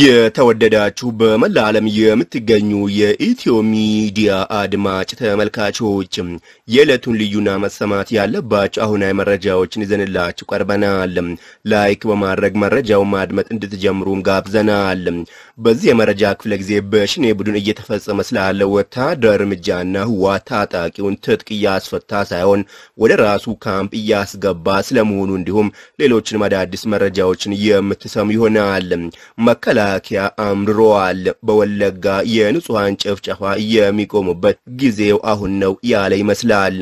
የተወደዳችሁ በመላ ዓለም የምትገኙ የኢትዮ ሚዲያ አድማጭ ተመልካቾች የዕለቱን ልዩና መሰማት ያለባቸው አሁናዊ መረጃዎችን ይዘንላችሁ ቀርበናል። ላይክ በማድረግ መረጃውን ማድመጥ እንድትጀምሩም ጋብዘናል። በዚህ የመረጃ ክፍለ ጊዜ በሽኔ ቡድን እየተፈጸመ ስላለ ወታደር እርምጃና ህወሓት ታጣቂውን ትጥቅ እያስፈታ ሳይሆን ወደ ራሱ ካምፕ እያስገባ ስለመሆኑ እንዲሁም ሌሎችን አዳዲስ መረጃዎችን የምትሰሙ ይሆናል። መከላከያ አምርረዋል። በወለጋ የንጹሐን ጭፍጨፋ የሚቆሙበት ጊዜው አሁን ነው ያለ ይመስላል።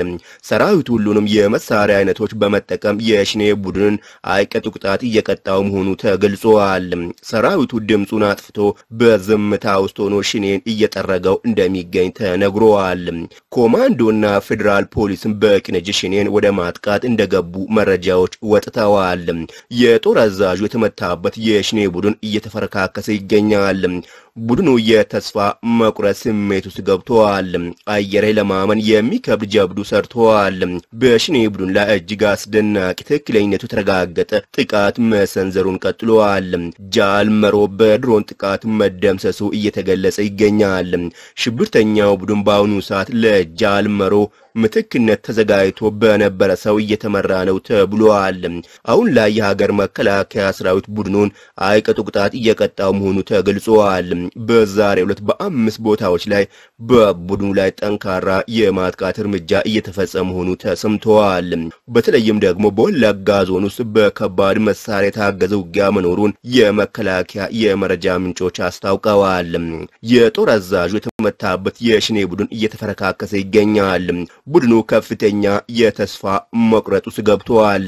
ሰራዊት ሁሉንም የመሳሪያ አይነቶች በመጠቀም የሽኔ ቡድንን አይቀጡ ቅጣት እየቀጣው መሆኑ ተገልጿል። ሰራዊቱ ድምፁን አጥፍቶ በዝምታ ውስጥ ሆኖ ሽኔን እየጠረገው እንደሚገኝ ተነግሯል። ኮማንዶና ፌዴራል ፖሊስን በቅንጅ ሽኔን ወደ ማጥቃት እንደገቡ መረጃዎች ወጥተዋል። የጦር አዛዡ የተመታበት የሽኔ ቡድን እየተፈረካ እየተንቀሳቀሰ ይገኛል። ቡድኑ የተስፋ መቁረጥ ስሜት ውስጥ ገብተዋል። አየር ለማመን የሚከብድ ጀብዱ ሰርተዋል። በሽኔ ቡድን ላይ እጅግ አስደናቂ ትክክለኝነቱ የተረጋገጠ ጥቃት መሰንዘሩን ቀጥለዋል። ጃል መሮ በድሮን ጥቃት መደምሰሱ እየተገለጸ ይገኛል። ሽብርተኛው ቡድን በአሁኑ ሰዓት ለጃል መሮ ምትክነት ተዘጋጅቶ በነበረ ሰው እየተመራ ነው ተብሏል። አሁን ላይ የሀገር መከላከያ ሰራዊት ቡድኑን አይቀጡ ቅጣት እየቀጣው መሆኑ ተገልጿል። በዛሬ ሁለት በአምስት ቦታዎች ላይ በቡድኑ ላይ ጠንካራ የማጥቃት እርምጃ እየተፈጸመ መሆኑ ተሰምተዋል። በተለይም ደግሞ በወለጋ ዞን ውስጥ በከባድ መሳሪያ የታገዘ ውጊያ መኖሩን የመከላከያ የመረጃ ምንጮች አስታውቀዋል። የጦር አዛዡ የተመታበት የሽኔ ቡድን እየተፈረካከሰ ይገኛል። ቡድኑ ከፍተኛ የተስፋ መቁረጥ ውስጥ ገብቷል።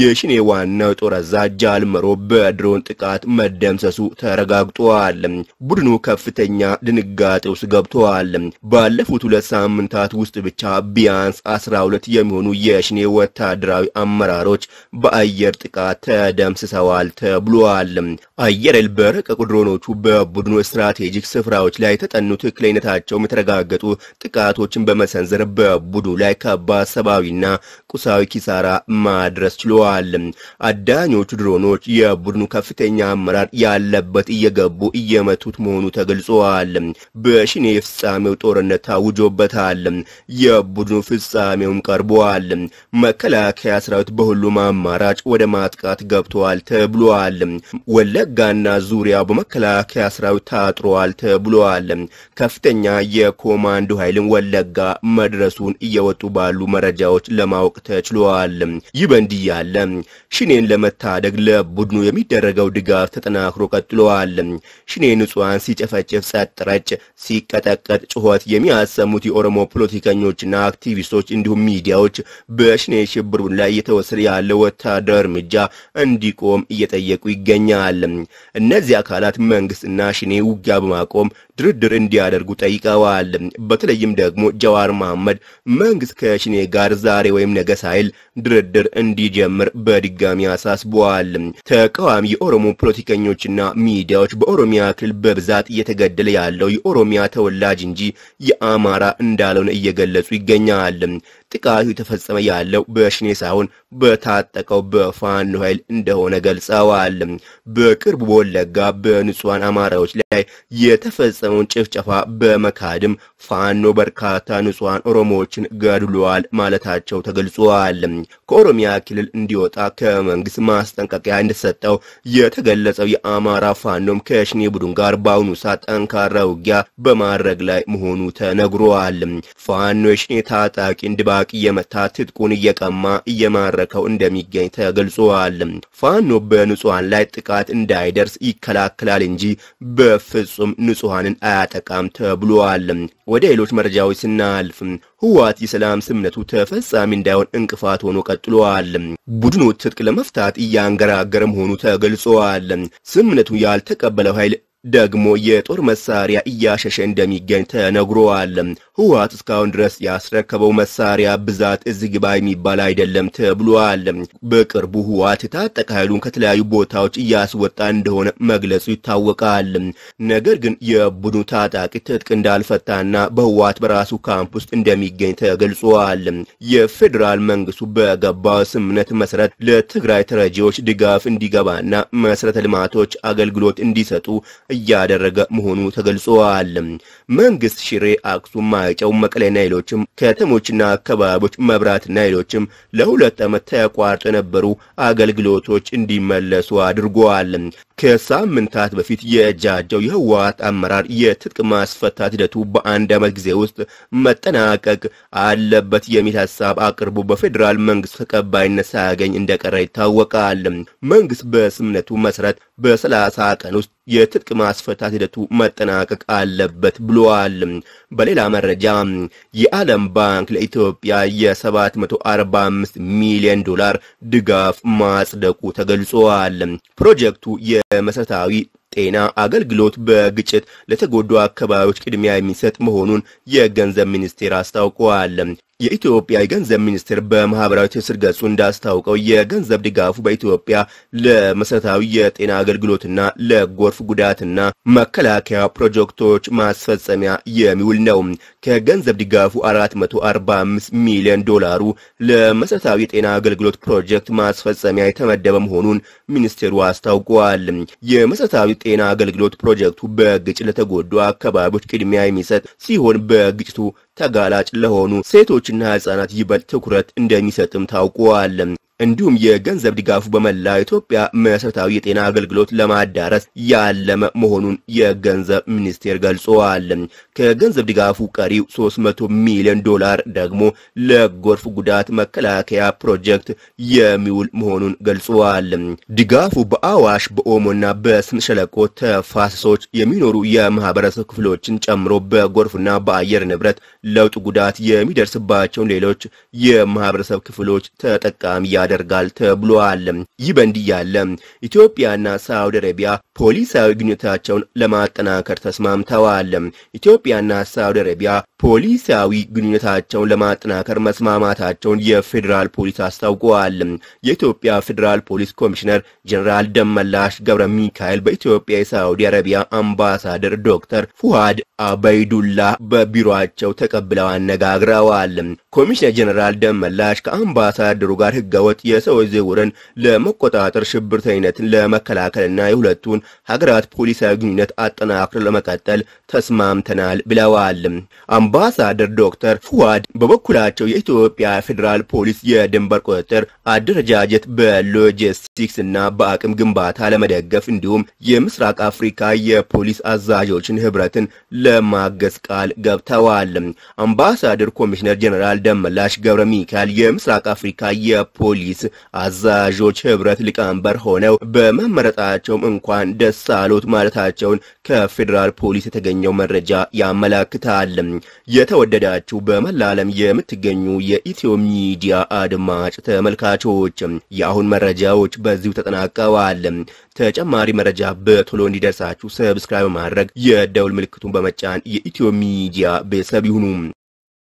የሽኔ ዋናው ጦር አዛዥ ጃልመሮ በድሮን ጥቃት መደምሰሱ ተረጋግጧል። ቡድኑ ከፍተኛ ድንጋጤ ውስጥ ገብቷል። ባለፉት ሁለት ሳምንታት ውስጥ ብቻ ቢያንስ 12 የሚሆኑ የሽኔ ወታደራዊ አመራሮች በአየር ጥቃት ተደምስሰዋል ተብሏል። አየር ኤልበር ድሮኖቹ በቡድኑ ስትራቴጂክ ስፍራዎች ላይ የተጠኑ ትክክለኝነታቸውም የተረጋገጡ ጥቃቶችን በመሰንዘር በቡዱ ላይ ከባድ ሰብአዊና ቁሳዊ ኪሳራ ማድረስ ችለዋል። አዳኞቹ ድሮኖች የቡድኑ ከፍተኛ አመራር ያለበት እየገቡ እየመቱት መሆኑ ተገልጿል። በሽኔ የፍጻሜው ጦርነት ታውጆበታል። የቡድኑ ፍጻሜውም ቀርቧል። መከላከያ ሰራዊት በሁሉም አማራጭ ወደ ማጥቃት ገብተዋል ተብሏል። ወለጋና ዙሪያ በመከላከያ ሰራዊት ታጥሯል ተብሏል። ከፍተኛ የኮማንዶ ኃይልን ወለጋ መድረሱን እየወጡ ባሉ መረጃዎች ለማወቅ ተችሏል። ይህ በእንዲህ ያለ ሽኔን ለመታደግ ለቡድኑ የሚደረገው ድጋፍ ተጠናክሮ ቀጥሏል። ሽኔ ንጹሐን ሲጨፈጭፍ ጸጥ ረጭ ሲቀጠቀጥ ጩኸት የሚያሰሙት የኦሮሞ ፖለቲከኞችና አክቲቪስቶች እንዲሁም ሚዲያዎች በሽኔ ሽብሩ ላይ እየተወሰደ ያለ ወታደር እርምጃ እንዲቆም እየጠየቁ ይገኛል። እነዚህ አካላት መንግስትና ሽኔ ውጊያ በማቆም ድርድር እንዲያደርግ እንዲያደርጉ ጠይቀዋል። በተለይም ደግሞ ጀዋር መሐመድ መንግስት ከሽኔ ጋር ዛሬ ወይም ነገ ሳይል ድርድር እንዲጀምር በድጋሚ አሳስበዋል። ተቃዋሚ የኦሮሞ ፖለቲከኞችና ሚዲያዎች በኦሮሚያ ክልል በብዛት እየተገደለ ያለው የኦሮሚያ ተወላጅ እንጂ የአማራ እንዳልሆነ እየገለጹ ይገኛል። ጥቃቱ የተፈጸመ ያለው በሽኔ ሳይሆን በታጠቀው በፋኖ ኃይል እንደሆነ ገልጸዋል። በቅርቡ ወለጋ በንጹሐን አማራዎች ላይ የተፈጸመውን ጭፍጨፋ በመካድም ፋኖ በርካታ ንጹሐን ኦሮሞዎችን ገድሏል ማለታቸው ተገልጿል። ከኦሮሚያ ክልል እንዲወጣ ከመንግስት ማስጠንቀቂያ እንደተሰጠው የተገለጸው የአማራ ፋኖም ከሽኔ ቡድን ጋር በአሁኑ ሰዓት ጠንካራ ውጊያ በማድረግ ላይ መሆኑ ተነግሯል። ፋኖ የሽኔ ታጣቂ ድባ በምስራቅ እየመታ ትጥቁን እየቀማ እየማረከው እንደሚገኝ ተገልጿል። ፋኖ በንጹሐን ላይ ጥቃት እንዳይደርስ ይከላከላል እንጂ በፍጹም ንጹሐንን አያጠቃም ተብሏል። ወደ ሌሎች መረጃዎች ስናልፍ ህወሓት የሰላም ስምነቱ ተፈጻሚ እንዳይሆን እንቅፋት ሆኖ ቀጥሏል። ቡድኑ ትጥቅ ለመፍታት እያንገራገረ መሆኑ ተገልጿል። ስምነቱ ያልተቀበለው ኃይል ደግሞ የጦር መሳሪያ እያሸሸ እንደሚገኝ ተነግሯል። ህወሓት እስካሁን ድረስ ያስረከበው መሳሪያ ብዛት እዚህ ግባ የሚባል አይደለም ተብሏል። በቅርቡ ህወሓት የታጠቀ ኃይሉን ከተለያዩ ቦታዎች እያስወጣ እንደሆነ መግለጹ ይታወቃል። ነገር ግን የቡድኑ ታጣቂ ትጥቅ እንዳልፈታና በህወሓት በራሱ ካምፕ ውስጥ እንደሚገኝ ተገልጿል። የፌዴራል መንግስቱ በገባው ስምምነት መሰረት ለትግራይ ተረጂዎች ድጋፍ እንዲገባና መሰረተ ልማቶች አገልግሎት እንዲሰጡ እያደረገ መሆኑ ተገልጿል። መንግስት ሽሬ፣ አክሱም፣ ማይጨው፣ መቀሌና ሌሎችም ከተሞችና አካባቢዎች መብራትና ሌሎችም ለሁለት ዓመት ተቋርጦ የነበሩ አገልግሎቶች እንዲመለሱ አድርጓል። ከሳምንታት በፊት የእጃጀው የህወሓት አመራር የትጥቅ ማስፈታት ሂደቱ በአንድ ዓመት ጊዜ ውስጥ መጠናቀቅ አለበት የሚል ሀሳብ አቅርቦ በፌዴራል መንግስት ተቀባይነት ሳያገኝ እንደቀረ ይታወቃል። መንግስት በስምነቱ መሰረት በ30 ቀን ውስጥ የትጥቅ ማስፈታት ሂደቱ መጠናቀቅ አለበት ብሏል በሌላ መረጃ የዓለም ባንክ ለኢትዮጵያ የ745 ሚሊዮን ዶላር ድጋፍ ማጽደቁ ተገልጿል። ፕሮጀክቱ የመሰረታዊ ጤና አገልግሎት በግጭት ለተጎዱ አካባቢዎች ቅድሚያ የሚሰጥ መሆኑን የገንዘብ ሚኒስቴር አስታውቀዋል። የኢትዮጵያ የገንዘብ ሚኒስቴር በማህበራዊ ትስስር ገጹ እንዳስታውቀው የገንዘብ ድጋፉ በኢትዮጵያ ለመሰረታዊ የጤና አገልግሎትና ለጎርፍ ጉዳትና መከላከያ ፕሮጀክቶች ማስፈጸሚያ የሚውል ነው። ከገንዘብ ድጋፉ 445 ሚሊዮን ዶላሩ ለመሰረታዊ የጤና አገልግሎት ፕሮጀክት ማስፈጸሚያ የተመደበ መሆኑን ሚኒስቴሩ አስታውቋል። የመሰረታዊ ጤና አገልግሎት ፕሮጀክቱ በግጭት ለተጎዱ አካባቢዎች ቅድሚያ የሚሰጥ ሲሆን በግጭቱ ተጋላጭ ለሆኑ ሴቶችና ህጻናት ይበልጥ ትኩረት እንደሚሰጥም ታውቋል። እንዲሁም የገንዘብ ድጋፉ በመላ ኢትዮጵያ መሰረታዊ የጤና አገልግሎት ለማዳረስ ያለመ መሆኑን የገንዘብ ሚኒስቴር ገልጸዋል። ከገንዘብ ድጋፉ ቀሪው 300 ሚሊዮን ዶላር ደግሞ ለጎርፍ ጉዳት መከላከያ ፕሮጀክት የሚውል መሆኑን ገልጸዋል። ድጋፉ በአዋሽ በኦሞና በስምጥ ሸለቆ ተፋሰሶች የሚኖሩ የማህበረሰብ ክፍሎችን ጨምሮ በጎርፍና በአየር ንብረት ለውጥ ጉዳት የሚደርስባቸውን ሌሎች የማህበረሰብ ክፍሎች ተጠቃሚ ያደ ያደርጋል ተብሏል። ይህ በእንዲህ ያለ ኢትዮጵያና ሳዑዲ አረቢያ ፖሊሳዊ ግንኙነታቸውን ለማጠናከር ተስማምተዋል። ኢትዮጵያና ሳዑዲ አረቢያ ፖሊሳዊ ግንኙነታቸውን ለማጠናከር መስማማታቸውን የፌዴራል ፖሊስ አስታውቀዋል። የኢትዮጵያ ፌዴራል ፖሊስ ኮሚሽነር ጀኔራል ደመላሽ ገብረ ሚካኤል በኢትዮጵያ የሳዑዲ አረቢያ አምባሳደር ዶክተር ፉሃድ አበይዱላ በቢሮቸው ተቀብለው አነጋግረዋል። ኮሚሽነር ጀኔራል ደመላሽ ከአምባሳደሩ ጋር ህገወጥ ህይወት፣ የሰዎች ዝውውርን ለመቆጣጠር፣ ሽብርተኝነትን ለመከላከልና የሁለቱን ሀገራት ፖሊሳዊ ግንኙነት አጠናክር ለመቀጠል ተስማምተናል ብለዋል። አምባሳደር ዶክተር ፉዋድ በበኩላቸው የኢትዮጵያ ፌዴራል ፖሊስ የድንበር ቁጥጥር አደረጃጀት በሎጂስቲክስ እና በአቅም ግንባታ ለመደገፍ እንዲሁም የምስራቅ አፍሪካ የፖሊስ አዛዦችን ህብረትን ለማገዝ ቃል ገብተዋል። አምባሳደር ኮሚሽነር ጀነራል ደመላሽ ገብረ ሚካኤል የምስራቅ አፍሪካ የፖሊስ ፖሊስ አዛዦች ህብረት ሊቀመንበር ሆነው በመመረጣቸውም እንኳን ደስ አሉት ማለታቸውን ከፌዴራል ፖሊስ የተገኘው መረጃ ያመላክታል። የተወደዳችሁ በመላ ዓለም የምትገኙ የኢትዮ ሚዲያ አድማጭ ተመልካቾች የአሁን መረጃዎች በዚሁ ተጠናቀዋል። ተጨማሪ መረጃ በቶሎ እንዲደርሳችሁ ሰብስክራይብ ማድረግ የደውል ምልክቱን በመጫን የኢትዮ ሚዲያ ቤተሰብ ይሁኑ።